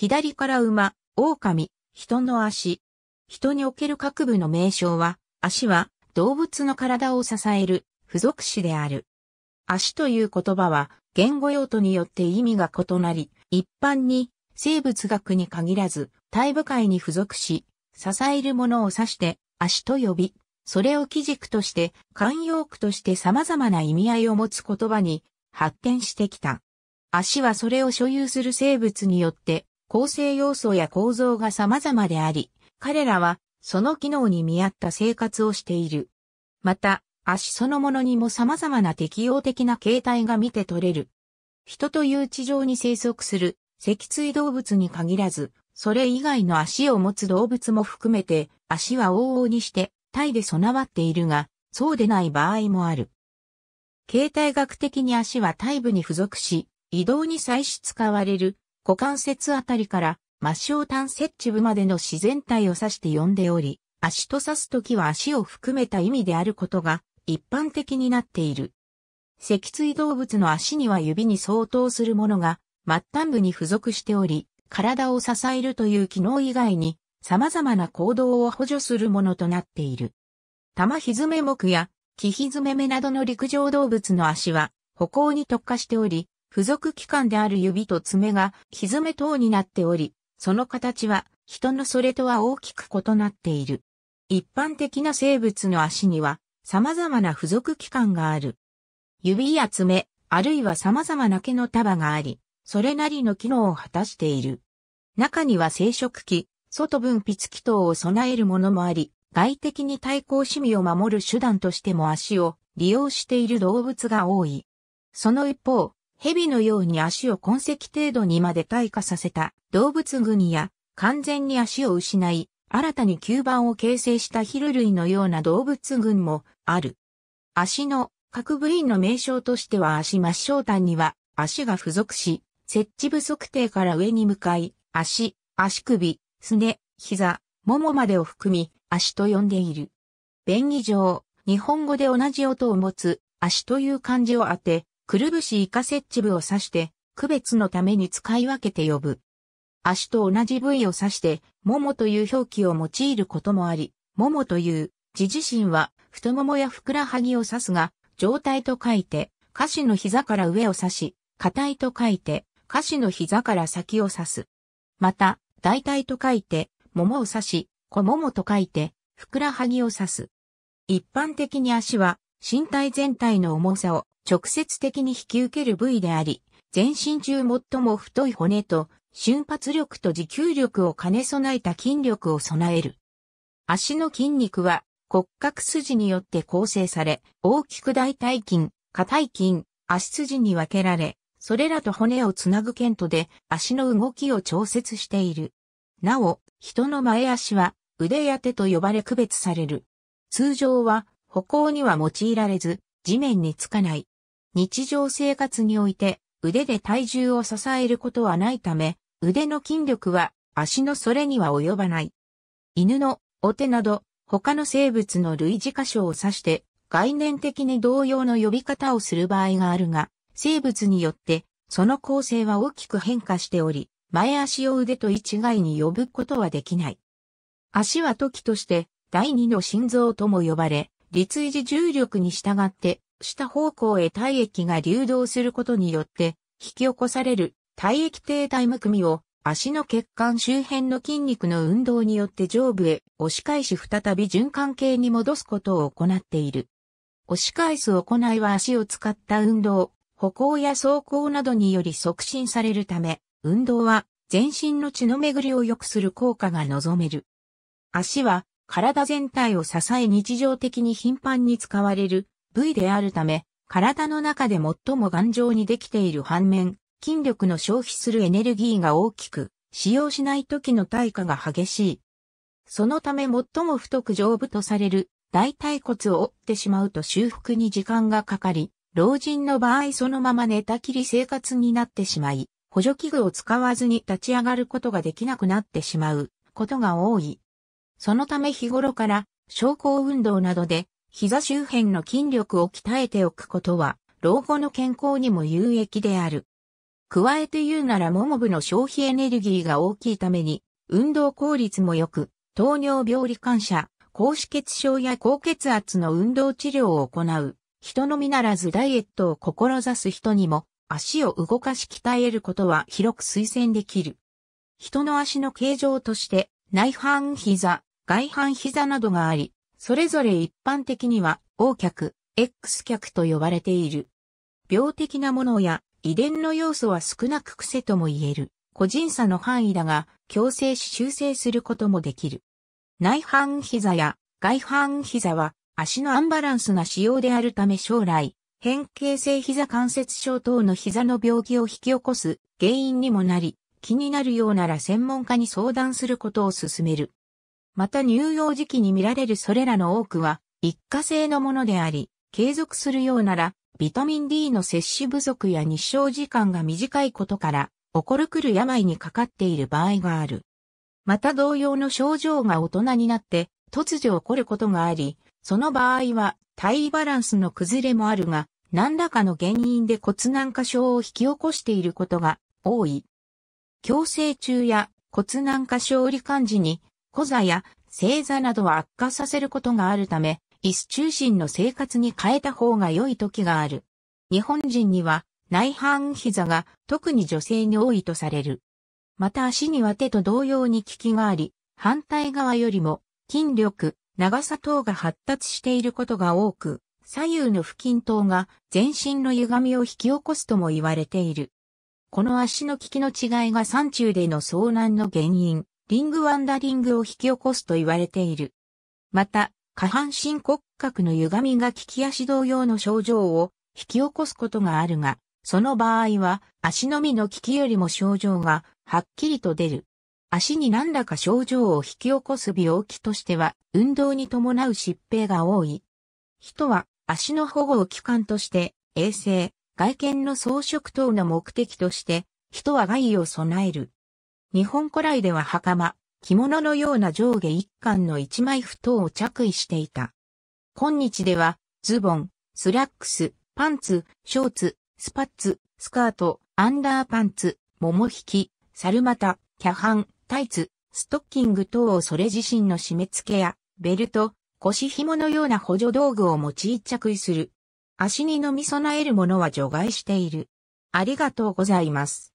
左から馬、狼、人の足。人における各部の名称は、足は動物の体を支える付属詞である。足という言葉は言語用途によって意味が異なり、一般に生物学に限らず体部会に付属し、支えるものを指して足と呼び、それを基軸として慣用句として様々な意味合いを持つ言葉に発展してきた。足はそれを所有する生物によって構成要素や構造が様々であり、彼らはその機能に見合った生活をしている。また、足そのものにも様々な適応的な形態が見て取れる。人という地上に生息する脊椎動物に限らず、それ以外の足を持つ動物も含めて、足は往々にして体で備わっているが、そうでない場合もある。形態学的に足は体部に付属し、移動に際し使われる股関節あたりから末梢端接地部までの自然体を指して呼んでおり、足と指すときは足を含めた意味であることが一般的になっている。脊椎動物の足には指に相当するものが末端部に付属しており、体を支えるという機能以外に様々な行動を補助するものとなっている。玉ひずめ目や木ひずめ目などの陸上動物の足は歩行に特化しており、付属器官である指と爪がひめ等になっており、その形は人のそれとは大きく異なっている。一般的な生物の足には様々な付属器官がある。指や爪、あるいは様々な毛の束があり、それなりの機能を果たしている。中には生殖器、外分泌器等を備えるものもあり、外敵に対抗趣味を守る手段としても足を利用している動物が多い。その一方、蛇のように足を痕跡程度にまで退化させた動物群や完全に足を失い、新たに吸盤を形成したヒル類のような動物群もある。足の各部位の名称としては足末梢端には足が付属し、設置部測定から上に向かい、足、足首、すね、膝、ももまでを含み、足と呼んでいる。便宜上、日本語で同じ音を持つ足という漢字を当て、くるぶし以下接地部を指して、区別のために使い分けて呼ぶ。足と同じ部位を指して、ももという表記を用いることもあり、ももという字自身は太ももやふくらはぎを指すが、状態と書いて、下肢の膝から上を指し、硬いと書いて、下肢の膝から先を指す。また、大体と書いて、ももを指し、小もと書いて、ふくらはぎを指す。一般的に足は身体全体の重さを直接的に引き受ける部位であり、全身中最も太い骨と瞬発力と持久力を兼ね備えた筋力を備える。足の筋肉は骨格筋によって構成され、大きく大腿筋、下腿筋、足筋に分けられ、それらと骨をつなぐ剣とで足の動きを調節している。なお、人の前足は腕や手と呼ばれ区別される。通常は歩行には用いられず、地面につかない。日常生活において、腕で体重を支えることはないため、腕の筋力は足のそれには及ばない。犬のお手など、他の生物の類似箇所を指して、概念的に同様の呼び方をする場合があるが、生物によってその構成は大きく変化しており、前足を腕と一概に呼ぶことはできない。足は時として第二の心臓とも呼ばれ、立位時重力に従って、下方向へ体液が流動することによって、引き起こされる体液停滞むくみを、足の血管周辺の筋肉の運動によって上部へ押し返し再び循環系に戻すことを行っている。押し返す行いは足を使った運動、歩行や走行などにより促進されるため、運動は全身の血の巡りを良くする効果が望める。足は体全体を支え日常的に頻繁に使われる部位であるため、体の中で最も頑丈にできている反面、筋力の消費するエネルギーが大きく、使用しない時の対価が激しい。そのため最も太く丈夫とされる大腿骨を折ってしまうと修復に時間がかかり、老人の場合そのまま寝たきり生活になってしまい、補助器具を使わずに立ち上がることができなくなってしまうことが多い。そのため日頃から、昇降運動などで、膝周辺の筋力を鍛えておくことは、老後の健康にも有益である。加えて言うならもも部の消費エネルギーが大きいために、運動効率も良く、糖尿病理患者、高脂血症や高血圧の運動治療を行う、人のみならずダイエットを志す人にも、足を動かし鍛えることは広く推薦できる。人の足の形状として、内反膝、外反膝などがあり、それぞれ一般的には O 脚、X 脚と呼ばれている。病的なものや遺伝の要素は少なく癖とも言える。個人差の範囲だが、強制し修正することもできる。内反膝や外反膝は足のアンバランスな仕様であるため将来、変形性膝関節症等の膝の病気を引き起こす原因にもなり、気になるようなら専門家に相談することを勧める。また乳幼児期に見られるそれらの多くは一過性のものであり、継続するようなら、ビタミン D の摂取不足や日照時間が短いことから、起こるくる病にかかっている場合がある。また同様の症状が大人になって、突如起こることがあり、その場合は体位バランスの崩れもあるが、何らかの原因で骨軟化症を引き起こしていることが多い。矯正中や骨軟化症罹患時に小座や星座などは悪化させることがあるため、椅子中心の生活に変えた方が良い時がある。日本人には内反膝が特に女性に多いとされる。また足には手と同様に効きがあり、反対側よりも筋力、長さ等が発達していることが多く、左右の不均等が全身の歪みを引き起こすとも言われている。この足の効きの違いが山中での遭難の原因リングワンダリングを引き起こすと言われている。また、下半身骨格の歪みが利き足同様の症状を引き起こすことがあるが、その場合は足のみの利きよりも症状がはっきりと出る。足に何らか症状を引き起こす病気としては、運動に伴う疾病が多い。人は足の保護を機関として、衛生、外見の装飾等の目的として、人は害を備える。日本古来では袴、着物のような上下一貫の一枚布団を着衣していた。今日では、ズボン、スラックス、パンツ、ショーツ、スパッツ、スカート、アンダーパンツ、桃引き、猿股、キャハン、タイツ、ストッキング等をそれ自身の締め付けや、ベルト、腰紐のような補助道具を用い着衣する。足に飲み備えるものは除外している。ありがとうございます。